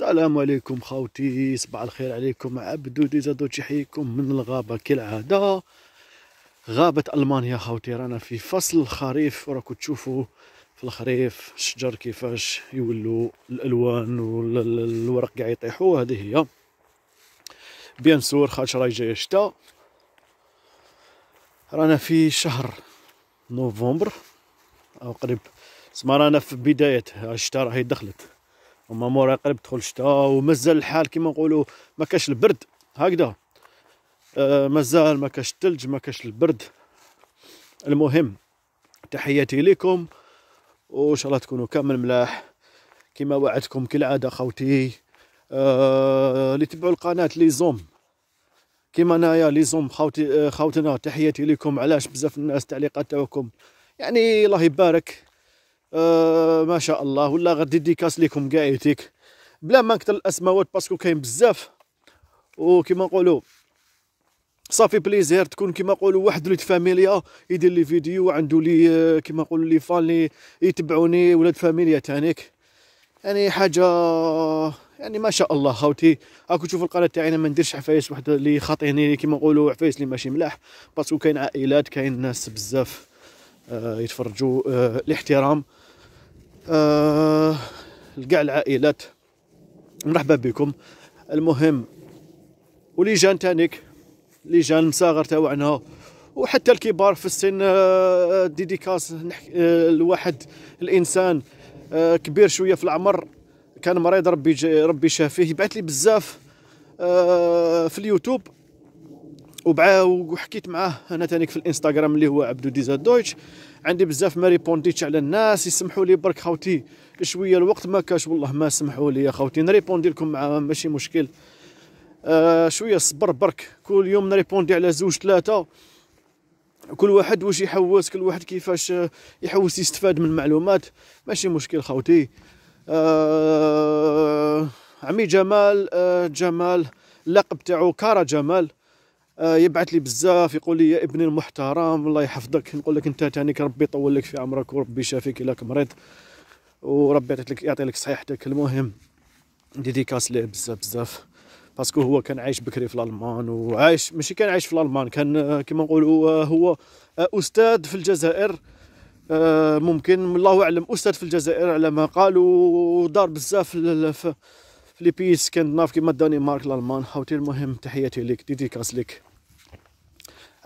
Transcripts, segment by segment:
السلام عليكم خاوتي صباح الخير عليكم عبدو ديزادو تحييكم من الغابه كالعاده غابه المانيا خاوتي رانا في فصل الخريف وراكم تشوفوا في الخريف الشجر كيفاش يولوا الالوان والورق قاع يطيحوا هذه هي بيان سور خاطر راهي جايه الشتاء رانا في شهر نوفمبر او قريب سما رانا في بدايه الشتاء راهي دخلت وما مورا قرب تدخل الشتاء ومازال الحال كيما نقولوا ما كاش البرد هكذا آه مازال ما كاش الثلج ما كاش البرد المهم تحياتي لكم وان شاء الله تكونوا كامل ملاح كما وعدتكم كالعاده خوتي آه تبعوا القناه لي زوم كيما انايا لي زوم خوتي آه خوتنا تحياتي لكم علاش بزاف الناس تعليقات تاعكم يعني الله يبارك آه، ما شاء الله ولا غدي ديكاس ليكم كاع يتيك بلا ما نكثر الاسماوات باسكو كاين بزاف وكما نقولوا صافي بليزير تكون كما نقولوا واحد ولد فاميليا يدير لي فيديو وعنده لي آه، كما نقولوا لي فان لي يتبعوني ولاد فاميليا تانيك يعني حاجه يعني ما شاء الله خاوتي راكم تشوفوا القناه انا ما نديرش عفايس واحد اللي خاطيني كيما نقولوا عفايس اللي ماشي ملاح باسكو كاين عائلات كاين ناس بزاف آه يتفرجوا آه الاحترام آه لكاع العائلات مرحبا بكم المهم واللي جان تانيك لي جان المصاغر تاوعنا وحتى الكبار في السن آه، ديديكاس آه، الواحد الانسان آه، كبير شويه في العمر كان مريض ربي ربي شافيه بعث لي بزاف في اليوتيوب وبعا وحكيت معاه انا تانيك في الانستغرام اللي هو عبدو ديزا دويتش عندي بزاف ما ريبونديتش على الناس يسمحوا لي برك خوتي شويه الوقت ما كاش والله ما سمحوا لي يا خوتي نريبوندي لكم مع ماشي مشكل آه شويه الصبر برك كل يوم نريبوندي على زوج ثلاثه كل واحد واش يحوس كل واحد كيفاش يحوس يستفاد من المعلومات ماشي مشكل خوتي آه عمي جمال آه جمال اللقب تاعو كارا جمال آه، يبعث لي بزاف يقول لي يا ابني المحترم الله يحفظك نقول لك انت تاني ربي يطول لك في عمرك وربي يشافيك الاك مريض وربي يعطيك لك يعطي لك صحيحتك المهم ديديكاس ليه بزاف بزاف باسكو هو كان عايش بكري في الالمان وعايش ماشي كان عايش في الالمان كان آه، كما نقولوا آه، هو استاذ في الجزائر ممكن الله اعلم استاذ في الجزائر على ما قالوا دار بزاف في لي بيس كان ناف كيما الدنمارك الالمان هاوتي المهم تحياتي ليك ديديكاس ليك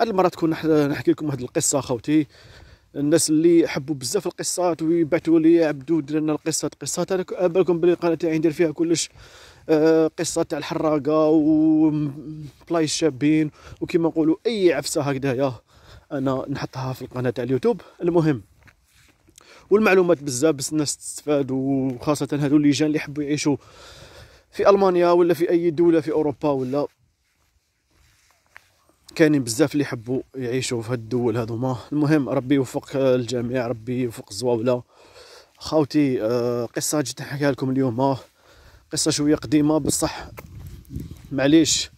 هاد المره تكون نحكي لكم واحد القصه خوتي الناس اللي حبوا بزاف القصات ويبعثوا لي عبدو دير لنا القصات قصات انا بالكم بلي القناه تاعي ندير فيها كلش آه، قصه تاع الحراقه وبلاي الشابين وكيما نقولوا اي عفسه هكذايا انا نحطها في القناه تاع اليوتيوب المهم والمعلومات بزاف بس الناس تستفاد وخاصه هذو اللي جان اللي يحبوا يعيشوا في المانيا ولا في اي دوله في اوروبا ولا كاينين بزاف اللي يحبوا يعيشوا في هاد الدول هذوما المهم ربي يوفق الجميع ربي يوفق الزواوله خاوتي آه، قصه جيت نحكيها لكم اليوم قصه شويه قديمه بصح معليش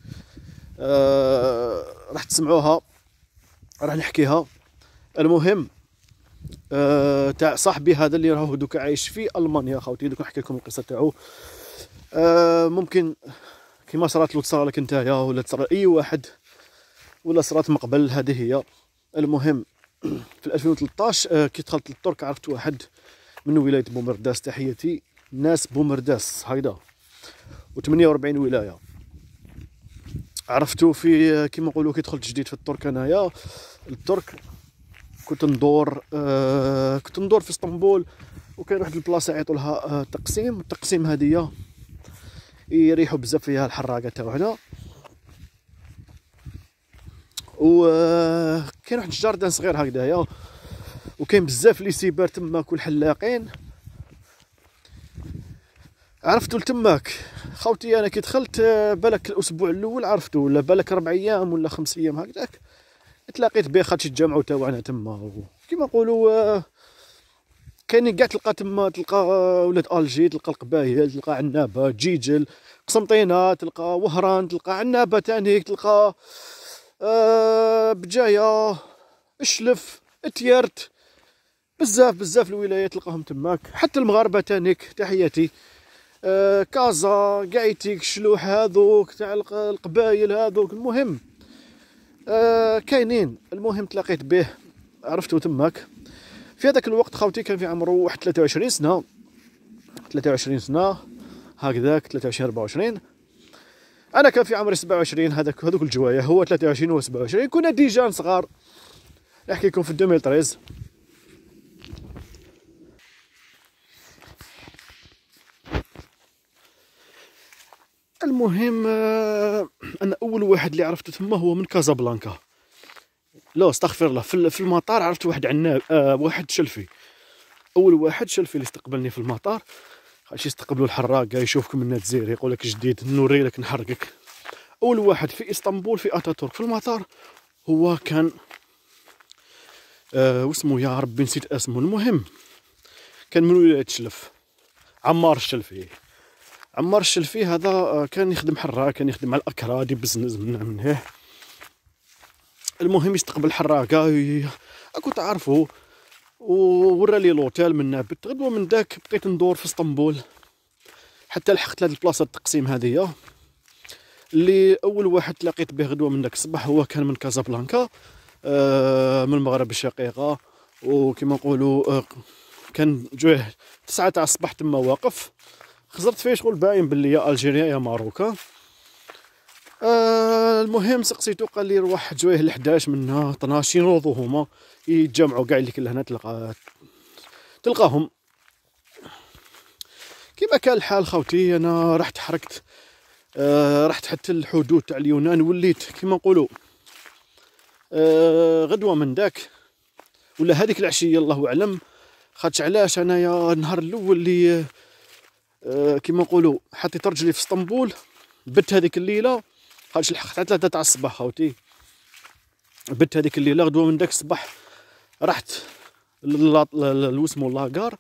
آه، راح تسمعوها راح نحكيها المهم آه، تاع صاحبي هذا اللي راهو دوك عايش في المانيا خاوتي دوك نحكي لكم القصه تاعو ممكن كيما صرات له تصرا لك نتايا ولا تصرا اي واحد ولا صرات من قبل هذه هي المهم في 2013 آه، كي دخلت للترك عرفت واحد من ولايه بومرداس تحياتي ناس بومرداس هايدا و48 ولايه عرفتو في آه، كيما نقولوا كي دخلت جديد في الترك انايا الترك كنت ندور آه كنت ندور في اسطنبول وكاين واحد البلاصه عيطوا لها آه تقسيم التقسيم هذه يريحوا بزاف فيها الحراقه تاعو هنا وكاين واحد الجاردان صغير هكذايا وكاين بزاف لي تما تماك والحلاقين عرفتو لتماك خوتي انا كي دخلت آه، بالك الاسبوع الاول عرفتو ولا بالك ربع ايام ولا خمس ايام هكذاك تلاقيت بيه خاطش تجمعوا تاوعنا تما كيما نقولوا آه، كاين كاع تلقى تما تلقى آه، ولاد الجي تلقى القبايل تلقى عنابه جيجل قسنطينه تلقى وهران تلقى عنابه تانيك تلقى آه، بجايه الشلف تيارت بزاف بزاف الولايات تلقاهم تماك حتى المغاربه تانيك تحياتي آه، كازا قايتيك الشلوح هذوك تاع القبايل هذوك المهم آه، كاينين المهم تلاقيت به عرفتو تماك في هذاك الوقت خوتي كان في عمرو واحد 23 سنه 23 سنه هكذاك 23 24 انا كان في عمري 27 هذاك هذوك الجوايا هو 23 و 27 كنا ديجان صغار نحكي لكم في 2013 المهم آه، انا اول واحد اللي عرفته تما هو من كازابلانكا لا استغفر الله في المطار عرفت واحد عناب آه واحد شلفي اول واحد شلفي اللي استقبلني في المطار باش يستقبلوا الحراق يشوفك من الجزائر يقول لك جديد نوري لك نحرقك اول واحد في اسطنبول في اتاتورك في المطار هو كان آه واسمه يا ربي نسيت اسمه المهم كان من ولايه شلف عمار الشلفي عمار الشلفي هذا آه، كان يخدم حراق كان يخدم على الاكراد بزنس من منه المهم يستقبل حراقه آه، اكو تعرفوا وورا لي لوتيل من نابت غدوه من داك بقيت ندور في اسطنبول حتى لحقت لهاد البلاصه التقسيم هذه اللي اول واحد تلاقيت به غدوه من داك الصباح هو كان من كازابلانكا آه من المغرب الشقيقه وكما نقولوا آه كان جوه تسعة تاع الصباح تما واقف خزرت فيه شغل باين بلي يا الجيريا يا ماروكا آه، المهم سقسيتو قال لي روح جويه ال 11 منها 12 ينوضوا هما يتجمعوا كاع اللي كل هنا تلقى تلقاهم كيما كان الحال خوتي انا رحت حركت آه، رحت حتى الحدود تاع اليونان وليت كيما نقولوا آه، غدوه من داك ولا هذيك العشيه الله اعلم خاطش علاش انايا النهار الاول اللي كيما نقولوا حطيت رجلي في اسطنبول بت هذيك الليله حاولت الحق حتى ثلاثة تاع الصباح خاوتي بت هذيك الليلة غدوة من داك الصباح رحت لوسمو لاكار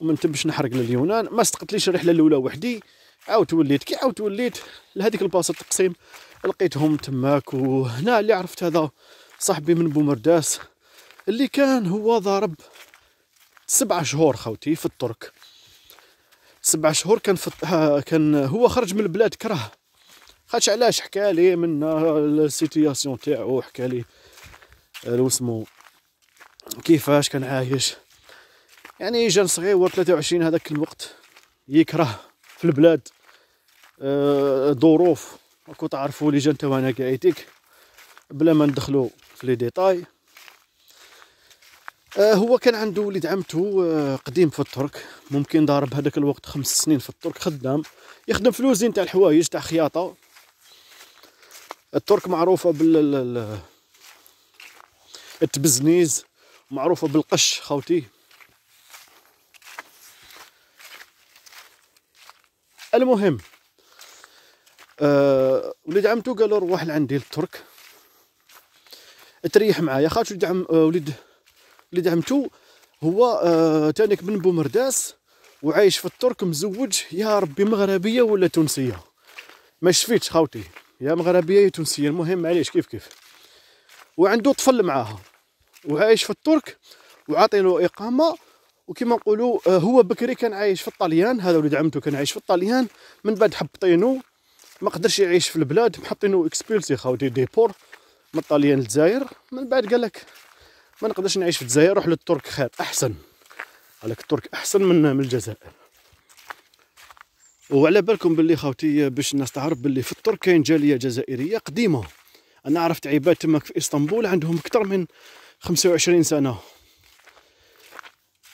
ومن تم باش نحرق لليونان ما استقتليش الرحلة الأولى وحدي عاود وليت كي عاود وليت لهذيك الباص التقسيم لقيتهم تماك وهنا اللي عرفت هذا صاحبي من بومرداس اللي كان هو ضارب سبعة شهور خوتي في الترك سبعة شهور كان في كان هو خرج من البلاد كره خاطش علاش حكى لي من السيتياسيون تاعو حكى لي واسمو كيفاش كان عايش يعني جا صغير 23 هذاك الوقت يكره في البلاد آه، ظروف أه راكو تعرفوا لي جان وانا قايتك بلا ما ندخلو في لي ديتاي أه هو كان عنده وليد عمته آه، قديم في الترك ممكن ضارب هذاك الوقت خمس سنين في الترك خدام يخدم فلوس تاع الحوايج تاع خياطه الترك معروفه بال التبزنيز معروفه بالقش خوتي المهم أه وليد عمتو قالوا روح لعندي الترك تريح معايا خاطر وليد عم آه، وليد وليد عمتو هو أه تانيك من بومرداس وعايش في الترك مزوج يا ربي مغربيه ولا تونسيه ما شفيتش خاوتي يا مغربيه يا تونسيه المهم معليش كيف كيف وعنده طفل معاها وعايش في الترك وعاطينو اقامه وكما نقولوا آه، هو بكري كان عايش في الطليان هذا ولد عمته كان عايش في الطليان من بعد حبطينو ما قدرش يعيش في البلاد محطينو اكسبيلسي خاوتي ديبور من الطليان للجزائر من بعد قال لك ما نقدرش نعيش في الجزائر روح للترك خير احسن قالك الترك احسن من من الجزائر وعلى بالكم باللي خاوتي باش الناس تعرف باللي في الترك كاين جاليه جزائريه قديمه انا عرفت عباد تماك في اسطنبول عندهم اكثر من 25 سنه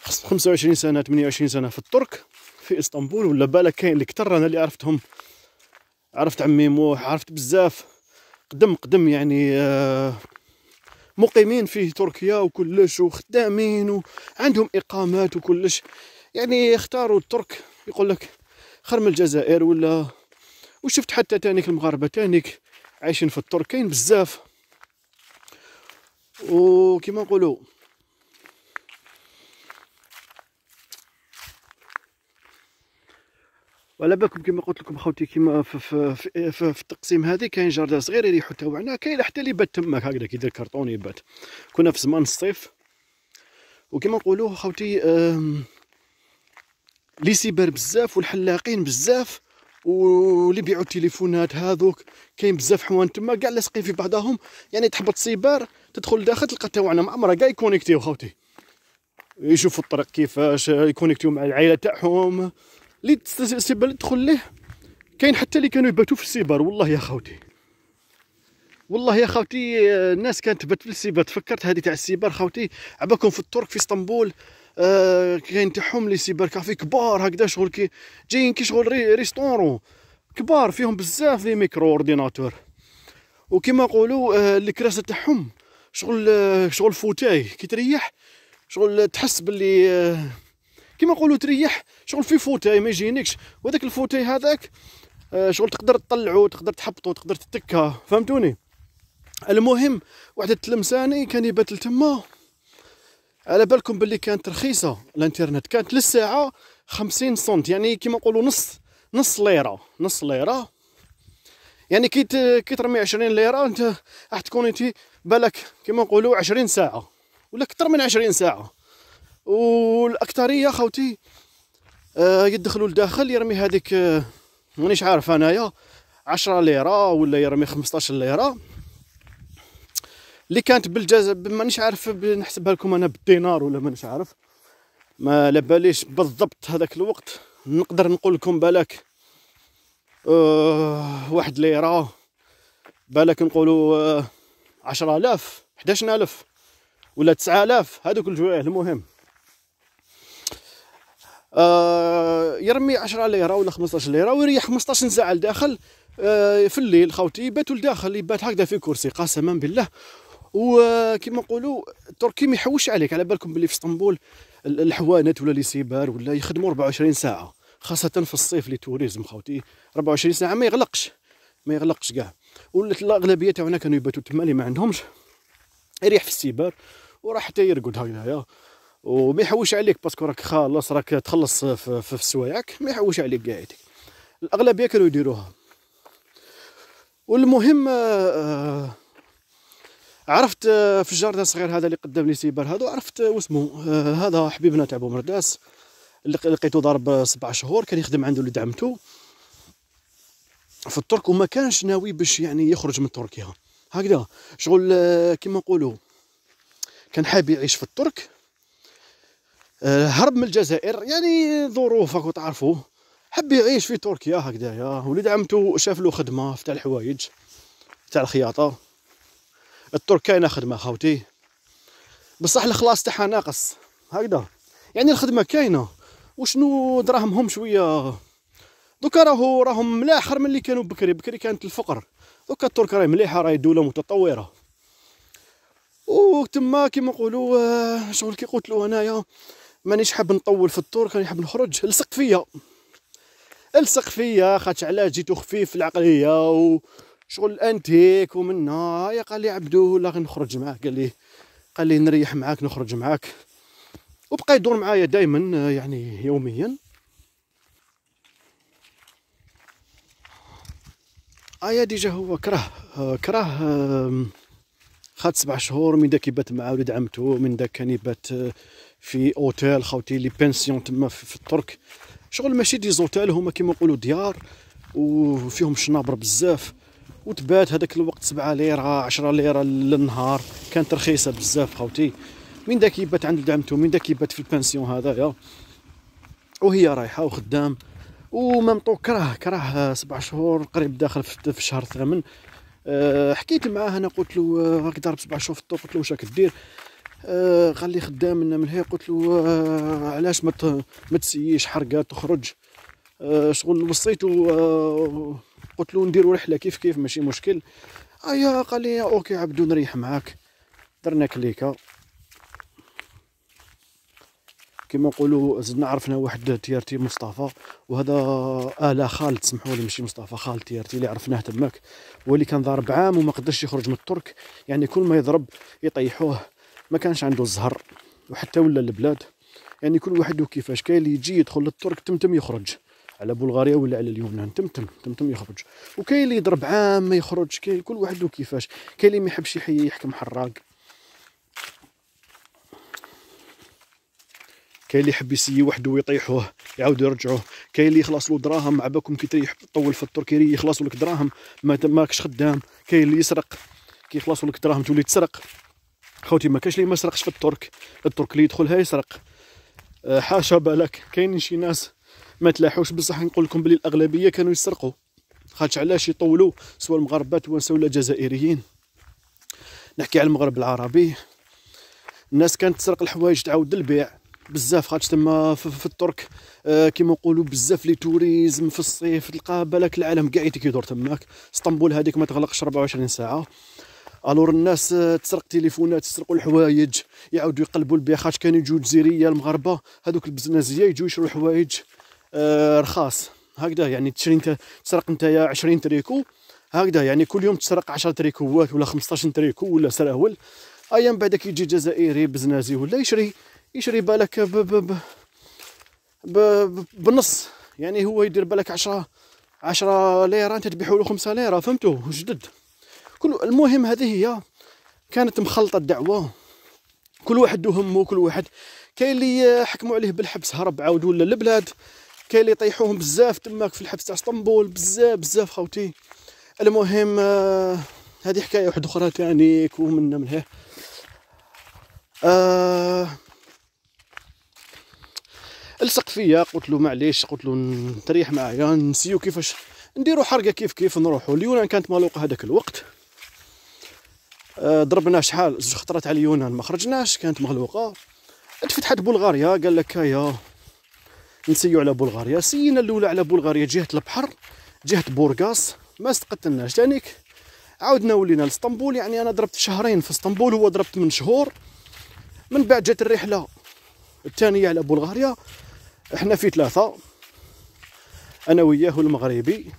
25 سنه 28 سنه في الترك في اسطنبول ولا بالك كاين اللي كثر انا اللي عرفتهم عرفت عمي موح عرفت بزاف قدم قدم يعني آه، مقيمين في تركيا وكلش وخدامين وعندهم اقامات وكلش يعني اختاروا الترك يقول لك خير من الجزائر ولا وشفت حتى تانيك المغاربه تانيك عايشين في الترك كاين بزاف وكما نقولوا وعلى بالكم كما قلت لكم خوتي كما في, في, في, في, في التقسيم هذه كاين جردة صغير يريحو تاوعنا كاين حتى اللي بات تماك هكذا كيدير كرتون يبات كنا في زمان الصيف وكما نقولوا خوتي لي سيبر بزاف والحلاقين بزاف واللي بيعوا التليفونات هذوك كاين بزاف حوان تما كاع لاصقين في بعضهم يعني تحبط سيبر تدخل داخل تلقى تاعنا معمره كاع يكونيكتيو خوتي يشوفوا الطريق كيفاش يكونيكتيو مع العائله تاعهم لي سيبر تدخل ليه كاين حتى اللي كانوا يباتوا في السيبر والله يا خوتي والله يا خوتي الناس كانت تبات في السيبر تفكرت هذه تاع السيبر خوتي عباكم في الترك في اسطنبول آه، كاين تاعهم لي سيبر كافي كبار هكذا شغل كي جايين كي شغل ري ريستورون كبار فيهم بزاف لي ميكرو اورديناتور وكيما نقولوا آه الكراسه تاعهم شغل آه، شغل فوتاي كي تريح شغل تحس باللي آه، كيما نقولوا تريح شغل في فوتاي ما يجينيكش وهذاك الفوتاي هذاك شغل تقدر تطلعو تقدر تحبطو تقدر تتكا فهمتوني المهم واحد التلمساني كان يبات تما على بالكم باللي كانت رخيصه الانترنت كانت للساعه 50 سنت يعني كيما نقولوا نص نص ليره نص ليره يعني كي كي ترمي 20 ليره انت راح تكون انت بالك كيما نقولوا 20 ساعه ولا اكثر من 20 ساعه والاكثريه خوتي آه، يدخلوا لداخل يرمي هذيك آه، مانيش عارف انايا 10 ليره ولا يرمي 15 ليره اللي كانت بالجزر مانيش عارف نحسبها لكم انا بالدينار ولا مانيش عارف ما لاباليش بالضبط هذاك الوقت نقدر نقول لكم بالك أه واحد ليرة بالك نقولوا أه عشرة آلاف حداشن ألف ولا تسعة آلاف كل جوية المهم أه يرمي عشرة ليرة ولا خمسطاش ليرة ويريح خمسطاش ساعة لداخل أه في الليل خوتي يباتوا لداخل يبات هكذا في كرسي قسما بالله وكما نقولوا التركي ما يحوش عليك على بالكم باللي في اسطنبول الحوانات ولا لي سيبار ولا يخدموا 24 ساعه خاصه في الصيف لي توريزم خوتي 24 ساعه ما يغلقش ما يغلقش كاع الاغلبيه تاعنا كانوا يباتوا تما اللي ما عندهمش يريح في السيبار وراح حتى يرقد هكذايا وما يحوش عليك باسكو راك خالص راك تخلص في, في سواياك ما يحوش عليك قاعدك الاغلبيه كانوا يديروها والمهم آه, آه، عرفت آه، في الجاردان الصغير هذا اللي قدام لي سيبر هذا عرفت آه، واسمه آه، هذا حبيبنا تاع مرداس اللي لقيته ضارب سبع شهور كان يخدم عنده اللي دعمته في الترك وما كانش ناوي باش يعني يخرج من تركيا هكذا شغل كيما نقولوا كان حاب يعيش في الترك هرب من الجزائر يعني ظروفك وتعرفوا حب يعيش في تركيا يا ولد عمته شاف له خدمه تاع الحوايج تاع الخياطه الترك كاينه خدمه خاوتي بصح الخلاص تاعها ناقص هكذا يعني الخدمه كاينه وشنو دراهمهم شويه دوكا راهو راهم ملاحر من اللي كانوا بكري بكري كانت الفقر دوكا الترك راهي مليحه راهي دوله متطوره وتما كيما نقولوا آه، شغل كي قلت له انايا مانيش حاب نطول في الترك راني حاب نخرج لصق فيا لصق فيا خاطش علاش جيتو خفيف العقليه و... شغل انتيك ومن هنايا قال لي عبدو ولا غنخرج معاه قال لي قال لي نريح معاك نخرج معاك وبقى يدور معايا دائما يعني يوميا ايا آه، ديجا هو كره كره خد سبع شهور من داك يبات مع ولد عمتو من داك كان يبات في اوتيل خاوتي لي بنسيون تما في الترك شغل ماشي دي زوتيل هما كيما نقولوا ديار وفيهم شنابر بزاف وتبات هذاك الوقت 7 ليره 10 ليره للنهار كانت رخيصه بزاف خوتي من داك يبات عند دعمته من داك يبات في البانسيون هذايا وهي رايحه وخدام ومام طو كراه كراه سبع شهور قريب داخل في الشهر الثامن آه، حكيت معاه انا قلت له آه، راك ضارب سبع شهور في الطوق قلت له واش راك دير آه، قال لي خدام لنا من هي قلت له علاش ما تسييش حرقه تخرج شغل وصيته قلت له نديروا رحله كيف كيف ماشي مشكل ايا أيوة، قال لي اوكي عبدو نريح معاك درنا كليكه كما نقولوا زدنا عرفنا واحد تيارتي مصطفى وهذا الا خالد سمحوا لي ماشي مصطفى خالد تيارتي اللي عرفناه تماك هو اللي كان ضارب عام وما قدرش يخرج من الترك يعني كل ما يضرب يطيحوه ما كانش عنده الزهر وحتى ولا البلاد يعني كل واحد وكيفاش كاين اللي يجي يدخل للترك تمتم يخرج على بلغاريا ولا على اليونان تمتم تمتم يخرج وكاين اللي يضرب عام ما يخرج كاين كل واحد وكيفاش كاين اللي ما يحبش يحيي يحكم حراق كاين اللي يحب يسيي وحده ويطيحوه يعاودوا يرجعوه كاين اللي يخلص له دراهم مع بالكم كي تريح طول في التركيري يخلصوا لك دراهم ما ماكش خدام كاين اللي يسرق كي يخلصوا لك دراهم تولي تسرق خوتي ما كاش اللي ما سرقش في الترك الترك اللي يدخلها يسرق آه، حاشا بالك كاينين شي ناس ما تلاحوش بصح نقول لكم بلي الاغلبيه كانوا يسرقوا خاطش علاش يطولوا سواء المغاربه تونسوا ولا الجزائريين نحكي على المغرب العربي الناس كانت تسرق الحوايج تعاود البيع بزاف خاطش تما في الترك آه، كيما نقولوا بزاف لي توريزم في الصيف تلقى بالك العالم كاع يدور تماك اسطنبول هذيك ما تغلقش 24 ساعه الور الناس آه، تسرق تليفونات تسرقوا الحوايج يعاودوا يقلبوا البيع خاطش كانوا يجوا الجزيريه المغاربه هذوك البزنازيه يجوا يشروا الحوايج آه، رخاص هكذا يعني تشري انت تسرق انت يا 20 تريكو هكذا يعني كل يوم تسرق 10 تريكوات ولا 15 تريكو ولا سراول ايا من بعد كيجي جزائري بزنازي ولا يشري يشري بالك ب ب ب ب بنص يعني هو يدير بالك 10 10 ليره انت تبيعوا له 5 ليره فهمتوا جدد كل المهم هذه هي كانت مخلطه الدعوه كل واحد له همه كل واحد كاين اللي حكموا عليه بالحبس هرب عاود ولا للبلاد كاين اللي يطيحوهم بزاف تماك في الحبس تاع اسطنبول بزاف بزاف خوتي المهم آه، هذه حكايه واحده اخرى تاني كون منها من هيه آه لصق فيا قلت له معليش قلت له نتريح معايا نسيو كيفاش نديرو حرقه كيف كيف نروحو اليونان كانت مالوقه هذاك الوقت آه ضربنا شحال زوج خطرات على اليونان ما خرجناش كانت مغلوقه تفتحت بلغاريا قال لك هيا نسيو على بلغاريا سينا الاولى على بلغاريا جهه البحر جهه بورغاس ما استقتلناش ثانيك عاودنا ولينا لاسطنبول يعني انا ضربت شهرين في اسطنبول هو ضرب من شهور من بعد جات الرحله الثانيه على بلغاريا احنا في ثلاثه انا وياه المغربي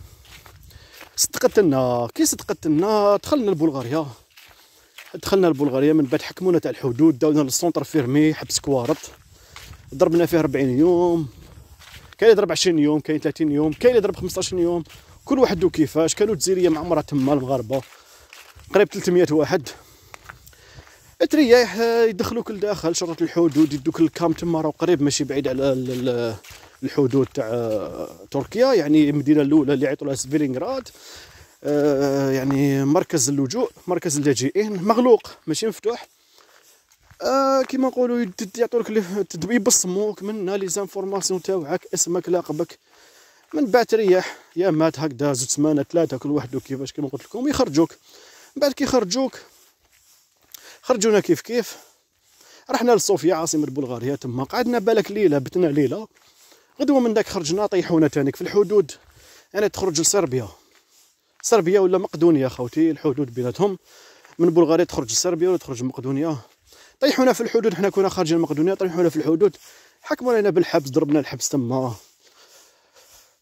صدقتنا كي صدقتنا دخلنا لبلغاريا دخلنا لبلغاريا من بعد حكمونا تاع الحدود داونا للسونتر فيرمي حبس كوارط ضربنا فيه 40 يوم كاين يضرب 20 يوم كاين 30 يوم كاين يضرب 15 يوم كل واحد وكيفاش كانوا الجزيريه معمره تما المغاربه قريب 300 واحد الترياح آه، يدخلوك لداخل شرط الحدود يدوك الكام تما راه قريب ماشي بعيد على الحدود تاع آه، تركيا يعني المدينه الاولى اللي عيطوا لها سفيلينغراد آه، يعني مركز اللجوء مركز اللاجئين مغلوق ماشي مفتوح آه كيما نقولوا يعطولك التدويب بالسموك منا لي زانفورماسيون تاوعك اسمك لقبك من بعد تريح يا مات هكذا زوج سمانه ثلاثه كل واحد كيفاش كيما قلت لكم يخرجوك من بعد كي يخرجوك خرجونا كيف كيف رحنا لصوفيا عاصمه بلغاريا تما قعدنا بالك ليله بتنا ليله غدوه من داك خرجنا طيحونا تانيك في الحدود يعني تخرج لصربيا صربيا ولا مقدونيا خوتي الحدود بيناتهم من بلغاريا تخرج لصربيا ولا تخرج لمقدونيا طيحونا في الحدود حنا كنا خارجين المقدونيه طيحونا في الحدود حكموا علينا بالحبس ضربنا الحبس تما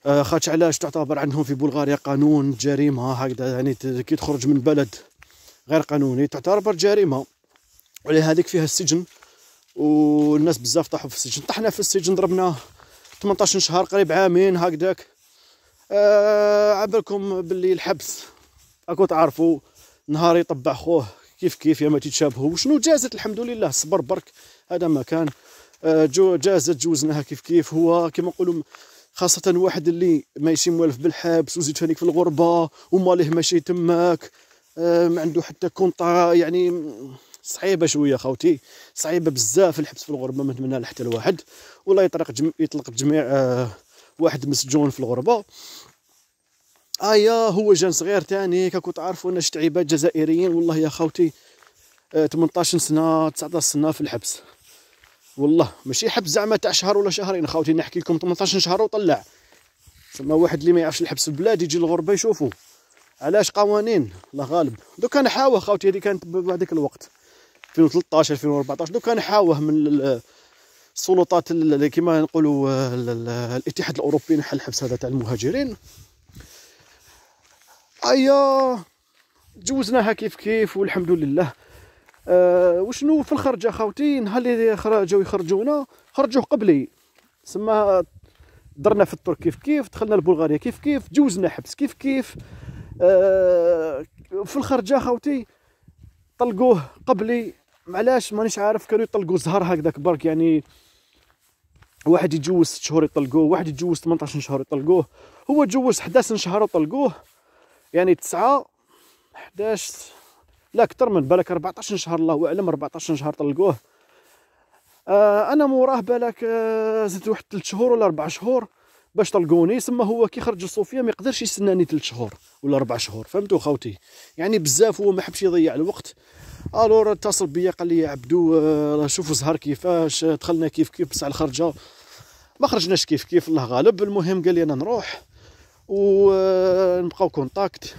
آه خاطش علاش تعتبر عندهم في بلغاريا قانون جريمه هكذا يعني كي تخرج من بلد غير قانوني تعتبر جريمه وعلى هذيك فيها السجن والناس بزاف طاحوا في السجن طحنا في السجن ضربنا 18 شهر قريب عامين هكذاك آه عبركم باللي الحبس اكو تعرفوا نهار يطبع خوه كيف كيف يا ما شنو جازت الحمد لله صبر برك هذا ما كان آه، جو جازت جوزناها كيف كيف هو كما نقولوا خاصة واحد اللي ماشي موالف بالحبس وزيد فانيك في الغربة وماليه ماشي تماك آه، ما عنده حتى كونطا يعني صعيبه شويه خوتي صعيبه بزاف الحبس في الغربه ما نتمنى حتى الواحد والله يطلق جم... يطلق جميع آه، واحد مسجون في الغربه ايا هو جان صغير تاني كاكو كنت انا شت عباد جزائريين والله يا خاوتي 18 آه، سنه 19 سنه في الحبس والله ماشي حبس زعما تاع شهر ولا شهرين خوتي نحكي لكم 18 شهر وطلع ثم واحد اللي ما يعرفش الحبس في البلاد يجي الغربه يشوفو علاش قوانين الله غالب انا حاوه خوتي هذه كانت بهذاك الوقت 2013 2014 انا حاوه من السلطات كما نقولوا آه، الاتحاد الاوروبي نحل الحبس هذا تاع المهاجرين ايا تجوزناها كيف كيف والحمد لله أه وشنو في الخرجه خاوتي نهار اللي جاو يخرجونا خرجوه قبلي سما درنا في الترك كيف كيف دخلنا لبلغاريا كيف كيف جوزنا حبس كيف كيف أه في الخرجه خاوتي طلقوه قبلي معلاش مانيش عارف كانوا يطلقوا زهر هكذا برك يعني واحد يتجوز 6 شهور يطلقوه واحد يتجوز 18 شهر يطلقوه هو تجوز 11 شهر وطلقوه يعني 9 11 لا اكثر من بالك 14 شهر الله اعلم 14 شهر طلقوه آه انا موراه بالك آه زدت واحد 3 شهور ولا 4 شهور باش طلقوني سما هو كي خرج لصوفيا ما يقدرش يستناني 3 شهور ولا 4 شهور فهمتوا خوتي يعني بزاف هو ما حبش يضيع الوقت الور اتصل بيا قال لي يا عبدو راه شوفوا زهر كيفاش دخلنا كيف كيف بصح الخرجه ما خرجناش كيف كيف الله غالب المهم قال لي انا نروح ونبقاو آه، كونتاكت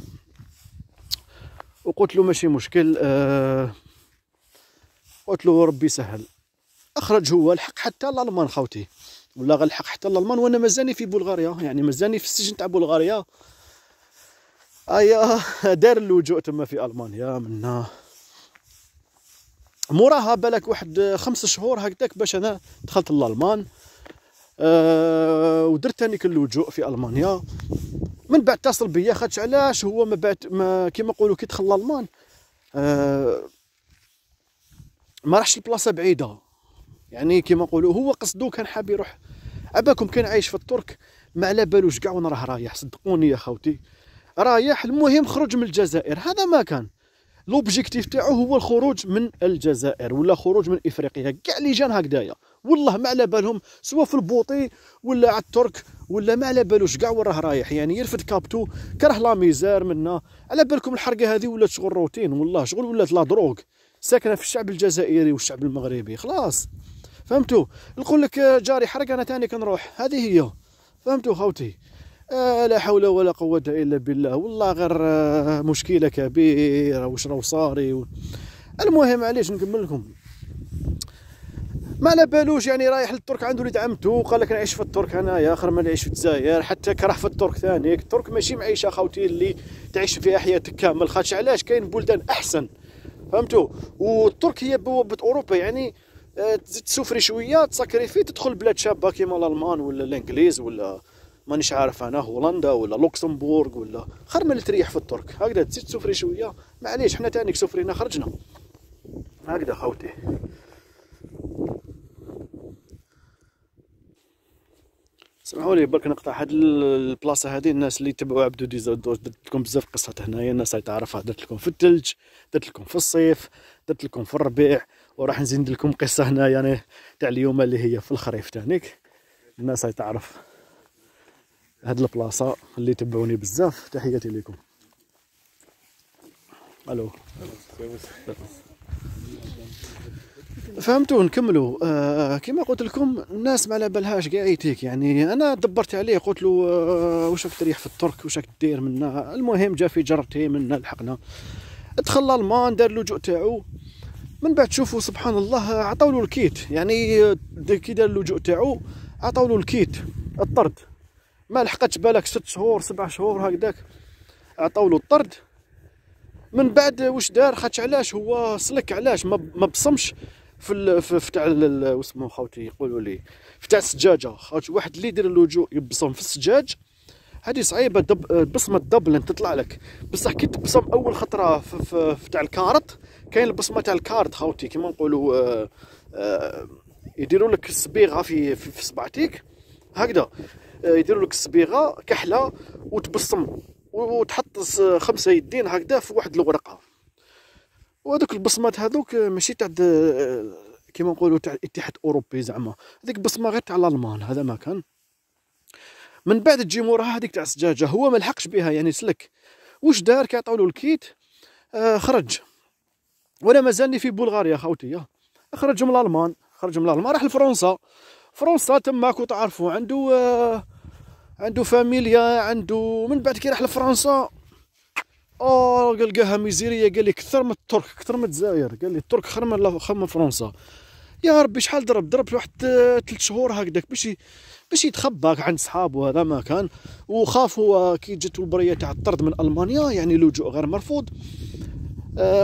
وقلت له ماشي مشكل آه قلت له ربي يسهل اخرج هو الحق حتى الالمان خوتي ولا الحق حتى الالمان وانا مازاني في بلغاريا يعني مازاني في السجن تاع بلغاريا ايا دار اللجوء تما في المانيا منا موراها بالك واحد آه، خمس شهور هكذاك باش انا دخلت لالمان آه، ودرت ثاني اللجوء في المانيا من بعد اتصل بيا خاطش علاش هو ما بعد ما كيما نقولوا كي دخل الالمان آه، ما راحش لبلاصه بعيده يعني كيما نقولوا هو قصدو كان حاب يروح اباكم كان عايش في الترك ما على بالوش كاع وين راه رايح صدقوني يا خوتي رايح المهم خرج من الجزائر هذا ما كان لوبجيكتيف تاعو هو الخروج من الجزائر ولا خروج من افريقيا كاع اللي جان هكذايا والله ما على بالهم سواء في البوطي ولا على الترك ولا ما على بالوش كاع وين راه رايح يعني يرفد كابتو كره لا ميزار منا على بالكم الحرقه هذه ولات شغل روتين والله شغل ولات لا دروغ ساكنه في الشعب الجزائري والشعب المغربي خلاص فهمتوا نقول لك آه، جاري حرق انا تاني كنروح هذه هي فهمتوا خوتي آه لا حول ولا قوة إلا بالله والله غير آه مشكلة كبيرة واش راه صاري و... المهم علاش نكمل لكم ما على بالوش يعني رايح للترك عنده اللي دعمته وقال لك نعيش في الترك انايا اخر ما نعيش في الجزائر حتى كره في الترك ثاني الترك ماشي معيشه اخوتي اللي تعيش فيها حياتك كامل خاطش علاش كاين بلدان احسن فهمتوا والترك هي بوابه اوروبا يعني آه، تزيد تسوفري شويه تسكري فيه تدخل بلاد شابه كيما الالمان ولا الانجليز ولا مانيش عارف انا هولندا ولا لوكسمبورغ ولا خير من تريح في الترك هكذا تزيد تسوفري شويه معليش حنا تانيك سوفرينا خرجنا هكذا خوتي سمحوا لي برك نقطع هاد البلاصه هذه الناس اللي تبعوا عبدو ديزادور درت لكم بزاف قصات هنايا الناس اللي تعرفها درت لكم في الثلج درت لكم في الصيف درت لكم في الربيع وراح نزيد لكم قصه هنا يعني تاع اليوم اللي هي في الخريف تانيك الناس اللي تعرف هاد البلاصه اللي تبعوني بزاف تحياتي لكم الو فهمتوا نكملوا آه, آه، كما قلت لكم الناس ما على بالهاش كاع يتيك يعني انا دبرت عليه قلت له آه واش راك تريح في الترك واش راك دير منا المهم جا في جرتي منا لحقنا دخل الالمان دار اللجوء تاعو من بعد شوفوا سبحان الله عطاو له الكيت يعني آه، كي دار اللجوء تاعو عطاو له الكيت الطرد ما لحقتش بالك ست شهور سبع شهور هكذاك عطاو له الطرد من بعد واش دار خاطش علاش هو سلك علاش ما بصمش في في تاع واسمو خاوتي يقولوا لي في تاع السجاجه خاوتي واحد اللي يدير اللجوء يبصم في السجاج هذه صعيبه دب بصمه دبلن تطلع لك بصح كي تبصم اول خطره في, في, في تاع الكارت كاين البصمه تاع الكارت خاوتي كيما نقولوا آه آه يديروا لك الصبيغه في في, في صبعتيك هكذا آه، يديروا لك الصبيغه كحله وتبصم وتحط خمسه يدين هكذا في واحد الورقه وهذوك البصمات هذوك ماشي تاع كيما نقولوا تاع الاتحاد الاوروبي زعما هذيك البصمه غير تاع الالمان هذا ما كان من بعد تجي موراها هذيك تاع السجاجه هو ما لحقش بها يعني سلك واش دار كي له الكيت آه خرج وانا مازالني في بلغاريا خوتي خرج من الالمان خرج من الالمان راح لفرنسا فرنسا تماك وتعرفوا عنده آه عنده فاميليا عنده من بعد كي راح لفرنسا او آه، قال قاها ميزيريه قال لي كثر من الترك كثر من الجزائر قال لي الترك خير من خير من فرنسا يا ربي شحال ضرب ضرب واحد ثلاث آه، شهور هكذاك باش باش يتخبى عند صحابه هذا ما كان وخاف هو آه، كي جاتو البريه تاع الطرد من المانيا يعني لجوء غير مرفوض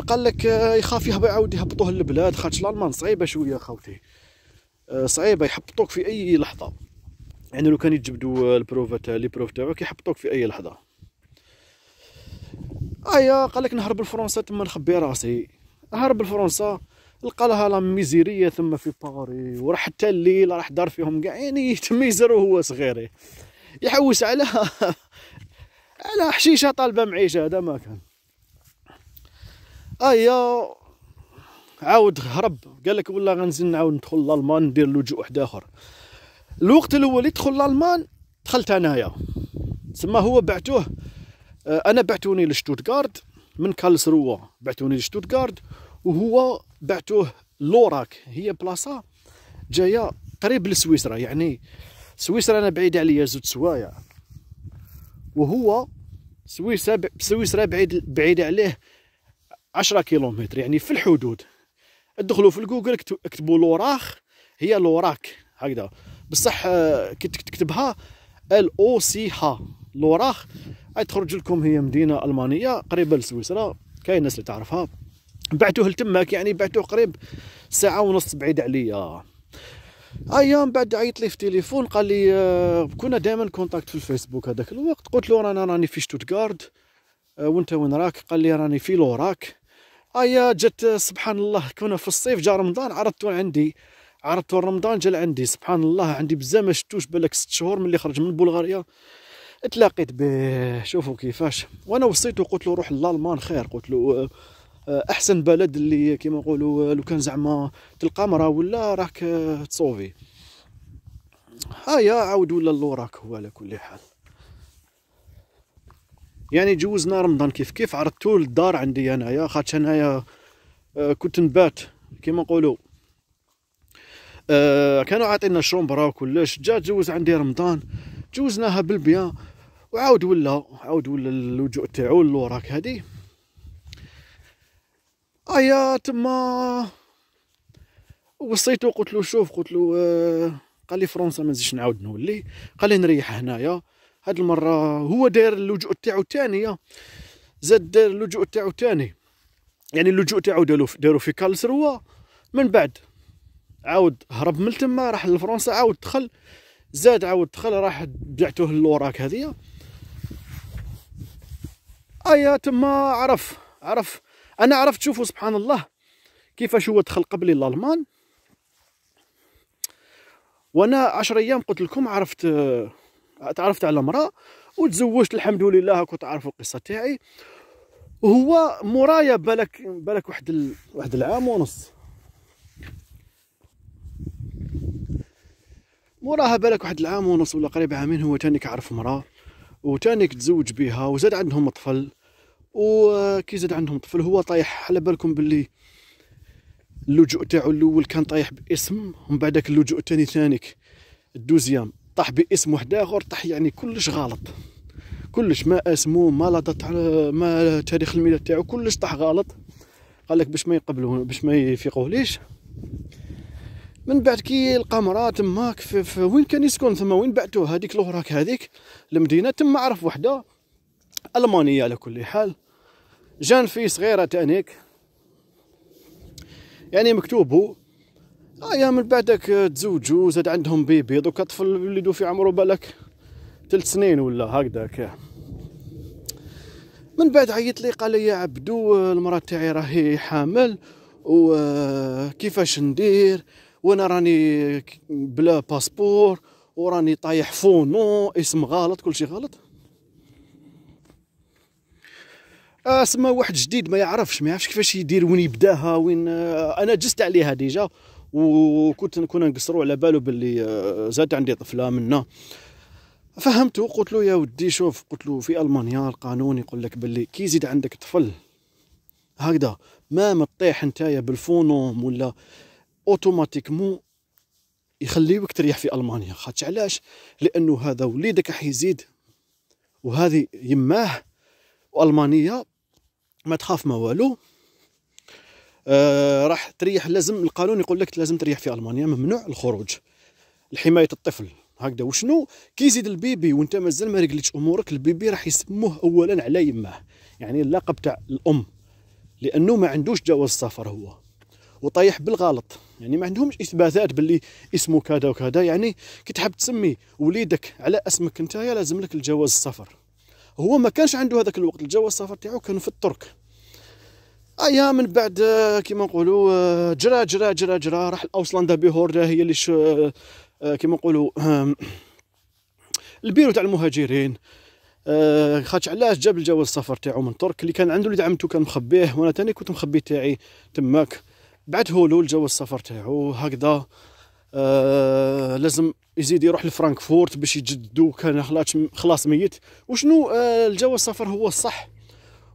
قال لك يخاف يهبط يعاود يهبطوه للبلاد خاطش الالمان صعيبه شويه خوتي صعيبه يحبطوك في اي لحظه يعني لو كان يجبدوا البروفا تاع لي بروف تاعك يحبطوك في اي لحظه ايا قال لك نهرب لفرنسا تما نخبي راسي هرب لفرنسا لقى لها لا ميزيريه تما في باري وراح حتى الليل راح دار فيهم كاع يعني تما يزرو هو صغيري يحوس على على حشيشه طالبه معيشه هذا ما كان ايا عاود هرب قال لك والله غنزيد نعاود ندخل لالمان ندير لجوء واحد اخر الوقت الاول يدخل لالمان دخلت انايا تسمى هو بعتوه آه، انا بعتوني لشتوتغارد من كالسروة بعتوني لشتوتغارد وهو بعتوه لوراك هي بلاصه جايه قريب لسويسرا يعني سويسرا انا بعيد عليا زوج سوايع وهو سويسرا سويسرا بعيد بعيد عليه 10 كيلومتر يعني في الحدود ادخلوا في الجوجل اكتبوا لوراخ هي لوراك هكذا بصح آه، كي تكتبها ال او سي ها لوراخ تخرج لكم هي مدينه المانيه قريبه لسويسرا كاين ناس اللي تعرفها بعتوه لتماك يعني بعتوه قريب ساعه ونص بعيد عليا ايام بعد عيط لي في التليفون قال لي آه، كنا دائما كونتاكت في الفيسبوك هذاك الوقت قلت له رانا راني في شتوتغارد آه، وانت وين راك قال لي راني في لوراك ايا جات آه، سبحان الله كنا في الصيف جا رمضان عرضت عندي عرضت رمضان جا عندي سبحان الله عندي بزاف ما شتوش بالك ست شهور ملي خرج من بلغاريا تلاقيت به شوفوا كيفاش وانا وصيته قلت له روح لالمان خير قلت له آه، آه، احسن بلد اللي كيما نقولوا آه، لو كان زعما تلقى مرا ولا راك تصوفي هيا عاود ولا لوراك هو على كل حال يعني جوزنا رمضان كيف كيف عرضتو للدار عندي انايا خاطش انايا كنت نبات كيما نقولوا كانوا عاطينا الشومبرا وكلش جا جوز عندي رمضان جوزناها بالبيان وعاود ولا عاود ولا اللجوء تاعو لوراك هادي ايا تما وصيتو قلت له شوف قلت له آه قال لي فرنسا ما نزيدش نعاود نولي قال لي نريح هنايا هاد المره هو داير اللجوء تاعو الثانيه زاد داير اللجوء تاعو الثاني يعني اللجوء تاعو دارو دارو في كالسروا من بعد عاود هرب من تما راح لفرنسا عاود دخل زاد عاود دخل راح بعتوه للوراك هذيا ايا تما عرف عرف انا عرفت شوفوا سبحان الله كيفاش هو دخل قبلي الالمان وانا عشر ايام قلت لكم عرفت تعرفت على امراه وتزوجت الحمد لله كنت عارف القصه تاعي وهو مورايا بالك بالك واحد ال... واحد العام ونص موراها بالك واحد العام ونص ولا قريب عامين هو تاني كعرف مراه وتانيك تزوج بها وزاد عندهم طفل وكي زاد عندهم طفل هو طايح على بالكم باللي اللجوء تاعو الاول كان طايح باسم ومن بعدك اللجوء الثاني ثانيك الدوزيام طاح باسم واحد اخر طاح يعني كلش غلط كلش ما اسمو ما لاطت ما تاريخ الميلاد تاعو كلش طاح غلط قال لك باش ما يقبلوه باش ما يفيقوه ليش من بعد كي لقى مرا تماك في, وين كان يسكن ثم وين بعتو هذيك لوراك هذيك المدينه تما عرف وحده المانيه على كل حال جان في صغيره تانيك يعني مكتوب هو آه من بعدك تزوجوا زاد عندهم بيبي دوكا طفل وليدو في عمره بالك ثلاث سنين ولا هكذاك من بعد عيط لي قال لي يا عبدو المراه تاعي راهي حامل وكيفاش ندير وانا راني بلا باسبور وراني طايح فونو اسم غلط كلشي غلط اسمه آه، واحد جديد ما يعرفش ما يعرفش كيفاش يدير وين يبداها وين آه، انا جست عليها ديجا وكنت كنا نقصروا على بالو باللي آه، زاد عندي طفله منا فهمته قلت له يا ودي شوف قلت له في المانيا القانون يقول لك باللي كي يزيد عندك طفل هكذا ما تطيح نتايا بالفونوم ولا اوتوماتيكمون يخليوك تريح في المانيا خاطش علاش لانه هذا وليدك راح يزيد وهذه يماه والمانيا ما تخاف ما والو آه راح تريح لازم القانون يقول لك لازم تريح في المانيا ممنوع الخروج لحمايه الطفل هكذا وشنو كي يزيد البيبي وانت مازال ما رجلتش امورك البيبي راح يسموه اولا على يماه يعني اللقب تاع الام لانه ما عندوش جواز سفر هو وطايح بالغلط يعني ما عندهمش اثباتات باللي اسمه كذا وكذا يعني كي تحب تسمي وليدك على اسمك يا لازم لك الجواز السفر هو ما كانش عنده هذاك الوقت الجواز السفر تاعو كان في الترك ايا من بعد آه، كيما نقولوا جرى آه، جرى جرى جرى راح الاوسلاندا بيهوردا هي اللي آه، كيما نقولوا البيرو تاع المهاجرين خاطش علاش جاب الجواز السفر تاعو من ترك اللي كان عنده اللي دعمته كان مخبيه وانا تاني كنت مخبي تاعي تماك بعد هولو جاو السفر تاعو هكذا آه لازم يزيد يروح لفرانكفورت باش يجددو كان خلاص خلاص ميت وشنو آه الجواز السفر هو الصح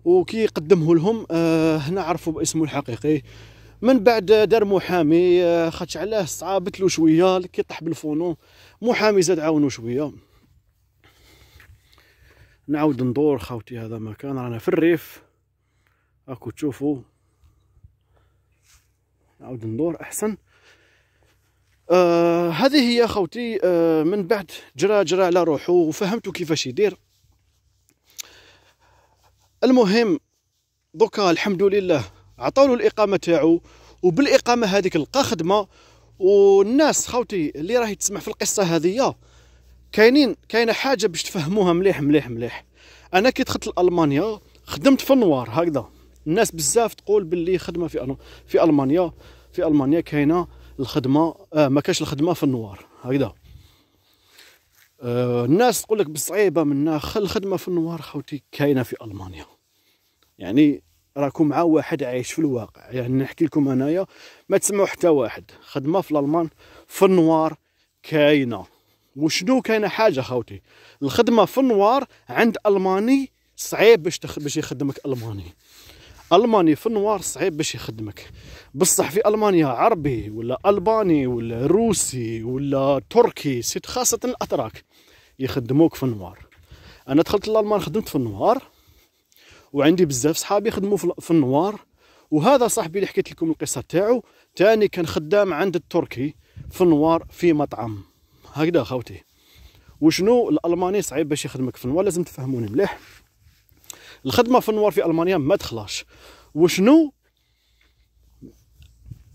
وكي قدمه لهم آه هنا عرفوا باسمه الحقيقي من بعد دار محامي آه، خاطش علاه صعابت له شويه كي طاح بالفونو محامي زاد عاونو شويه نعاود ندور خاوتي هذا مكان رانا في الريف راكو تشوفوا نعاود ندور احسن آه هذه هي خوتي آه من بعد جرى جرى على روحه وفهمته كيفاش يدير المهم دوكا الحمد لله عطاو له الاقامه تاعو وبالاقامه هذيك لقى خدمه والناس خوتي اللي راهي تسمع في القصه هذه كاينين كاينه حاجه باش تفهموها مليح مليح مليح انا كي دخلت لالمانيا خدمت في النوار هكذا الناس بزاف تقول باللي خدمه في في المانيا في المانيا كاينه الخدمه آه ما كاش الخدمه في النوار هكذا آه الناس تقول لك بالصعيبه منا الخدمه في النوار خوتي كاينه في المانيا يعني راكم مع واحد عايش في الواقع يعني نحكي لكم انايا ما تسمعوا حتى واحد خدمه في الالمان في النوار كاينه وشنو كاينه حاجه خوتي الخدمه في النوار عند الماني صعيب باش باش يخدمك الماني الماني في النوار صعيب باش يخدمك بصح في المانيا عربي ولا الباني ولا روسي ولا تركي سيت خاصه الاتراك يخدموك في النوار انا دخلت للالمان خدمت في النوار وعندي بزاف صحابي خدموا في النوار وهذا صاحبي اللي حكيت لكم القصه تاعو تاني كان خدام عند التركي في النوار في مطعم هكذا خوتي وشنو الالماني صعيب باش يخدمك في النوار لازم تفهموني مليح الخدمه في النوار في المانيا ما تخلاش وشنو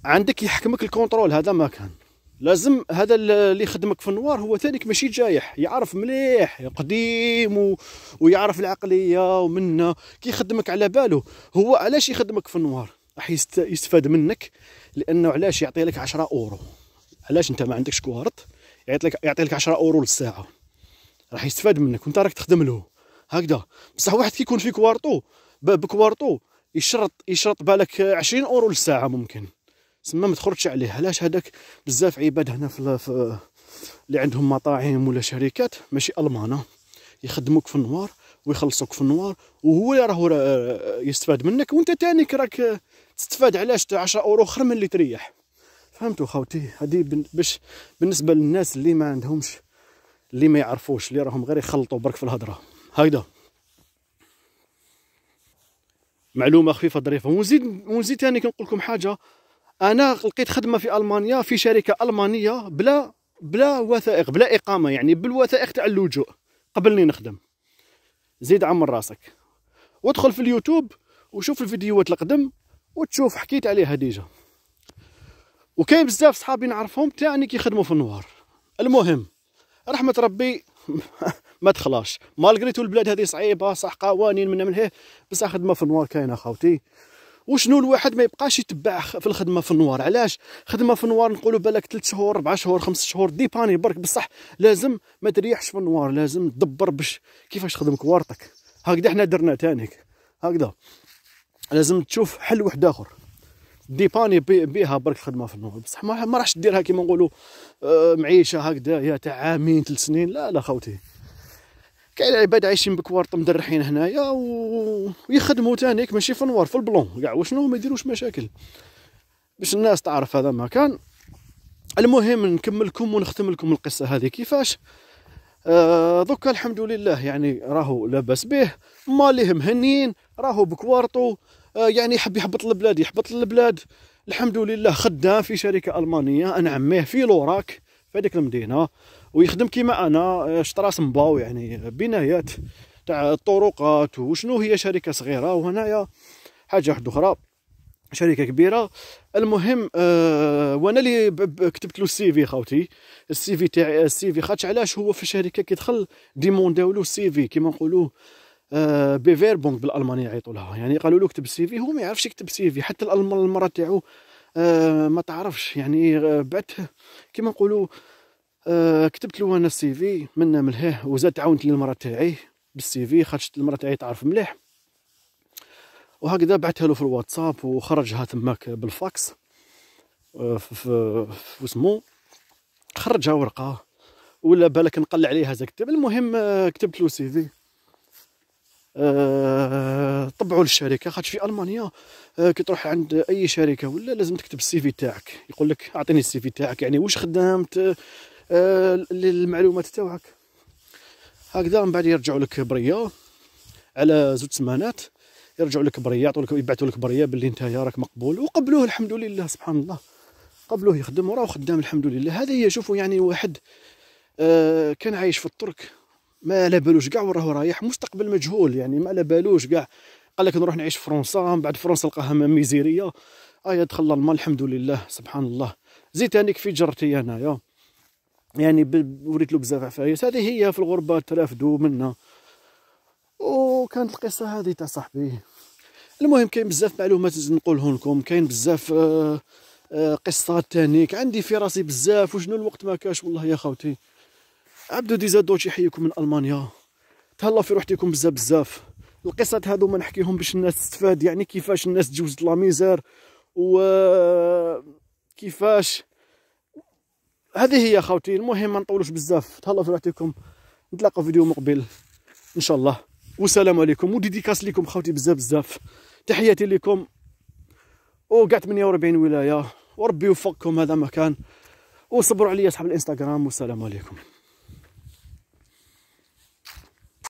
عندك يحكمك الكونترول هذا ما كان لازم هذا اللي خدمك في النوار هو ثانيك ماشي جايح يعرف مليح قديم و... ويعرف العقليه ومنا كي يخدمك على باله هو علاش يخدمك في النوار راح يست... يستفاد منك لانه علاش يعطي لك 10 اورو علاش انت ما عندكش كوارت يعطي لك يعطي لك 10 اورو للساعه راح يستفاد منك وانت راك تخدم له هكذا بصح واحد كيكون في كوارطو بكوارطو يشرط يشرط بالك 20 اورو للساعه ممكن تسمى ما تخرجش عليه علاش هذاك بزاف عباد هنا في, اللي عندهم مطاعم ولا شركات ماشي المانه يخدموك في النوار ويخلصوك في النوار وهو اللي راهو يستفاد منك وانت تانيك راك تستفاد علاش 10 اورو خير من اللي تريح فهمتوا خوتي هذه باش بالنسبه للناس اللي ما عندهمش اللي ما يعرفوش اللي راهم غير يخلطوا برك في الهضره هكذا معلومه خفيفه ظريفه ونزيد ونزيد ثاني كنقول لكم حاجه انا لقيت خدمه في المانيا في شركه المانيه بلا بلا وثائق بلا اقامه يعني بالوثائق تاع اللجوء قبلني نخدم زيد عمر راسك وادخل في اليوتيوب وشوف الفيديوهات القدم وتشوف حكيت عليها ديجا وكاين بزاف صحابي نعرفهم تاعني كيخدموا في النوار المهم رحمه ربي ما تخلاش مالغريتو البلاد هذه صعيبه صح قوانين من منه بصح خدمه في النوار كاينه خاوتي وشنو الواحد ما يبقاش يتبع في الخدمه في النوار علاش خدمه في النوار نقولوا بالك 3 شهور 4 شهور 5 شهور ديباني برك بصح لازم ما تريحش في النوار لازم تدبر باش كيفاش تخدم كوارتك هكذا حنا درنا تانيك هكذا لازم تشوف حل واحد اخر ديباني بيها برك خدمه في النوار بصح ما راحش ديرها كيما نقولوا آه، معيشه هكذا يا تاع عامين ثلاث سنين لا لا خوتي كاين العباد عايشين بكوارط مدرحين هنايا و... ويخدموا تانيك ماشي في النوار في البلون كاع وشنو ما يديروش مشاكل باش الناس تعرف هذا المكان المهم نكمل لكم ونختم لكم القصه هذه كيفاش آه دوكا الحمد لله يعني راهو لاباس به ماليه مهنيين راهو بكوارطو آه يعني يحب يحبط البلاد يحبط البلاد الحمد لله خدام في شركه المانيه انا عميه في لوراك في هذيك المدينه ويخدم كيما انا آه، شطراس مباو يعني بنايات تاع الطرقات وشنو هي شركه صغيره وهنايا حاجه واحده اخرى شركه كبيره المهم آه وانا اللي كتبت له السي في خاوتي السي في تاعي السي في خاطش علاش هو في الشركه كيدخل ديمونداو له السي في كيما نقولوا آه بيفيربونغ بالالمانيه يعيطوا لها يعني قالوا له كتب السي في هو ما يعرفش يكتب سي في حتى الالمان المره تاعو آه ما تعرفش يعني آه، بعد كيما نقولوا آه، كتبت له انا السي في منا ملهاه وزاد تعاونت لي تاعي بالسي في خاطش المراه تاعي تعرف مليح وهكذا بعثها له في الواتساب وخرجها تماك بالفاكس آه، في وسمو خرجها ورقه ولا بالك نقلع عليها كتب المهم آه، كتبت له سي في طبعوا للشركه خاطش في المانيا كي تروح عند اي شركه ولا لازم تكتب السي في تاعك يقول لك اعطيني السي في تاعك يعني واش خدمت المعلومات آه، تاعك هكذا من بعد يرجعوا لك بريه على زوج سمانات يرجعوا لك بريه يعطوا لك يبعثوا لك بريه باللي نتايا راك مقبول وقبلوه الحمد لله سبحان الله قبلوه يخدم وراه خدام الحمد لله هذا هي شوفوا يعني واحد آه كان عايش في الترك ما على بالوش كاع وراه رايح مستقبل مجهول يعني ما على بالوش كاع قال لك نروح نعيش في فرنسا من بعد فرنسا لقاها ميزيريه ايا آه، دخل الماء الحمد لله سبحان الله زيت هانيك في جرتي انايا يعني وريت له بزاف عفايس هذه هي في الغربه ترافدوا منا وكانت القصه هذه تاع صاحبي المهم كاين بزاف معلومات نقولهم لكم كاين بزاف آه، آه، قصات تانيك عندي في راسي بزاف وشنو الوقت ما كاش والله يا خوتي عبدو ديزادوتش يحييكم من المانيا تهلا في روحتكم بزاف بزاف القصات هادو ما نحكيهم باش الناس تستفاد يعني كيفاش الناس تجوزت لا ميزار و آه، كيفاش هذه هي اخوتي المهم ما نطولوش بزاف تهلاو في راحتكم نتلاقاو فيديو مقبل ان شاء الله والسلام عليكم وديديكاس لكم خوتي بزاف بزاف تحياتي لكم وكاع 48 ولايه وربي يوفقكم هذا مكان وصبروا عليا اصحاب الانستغرام والسلام عليكم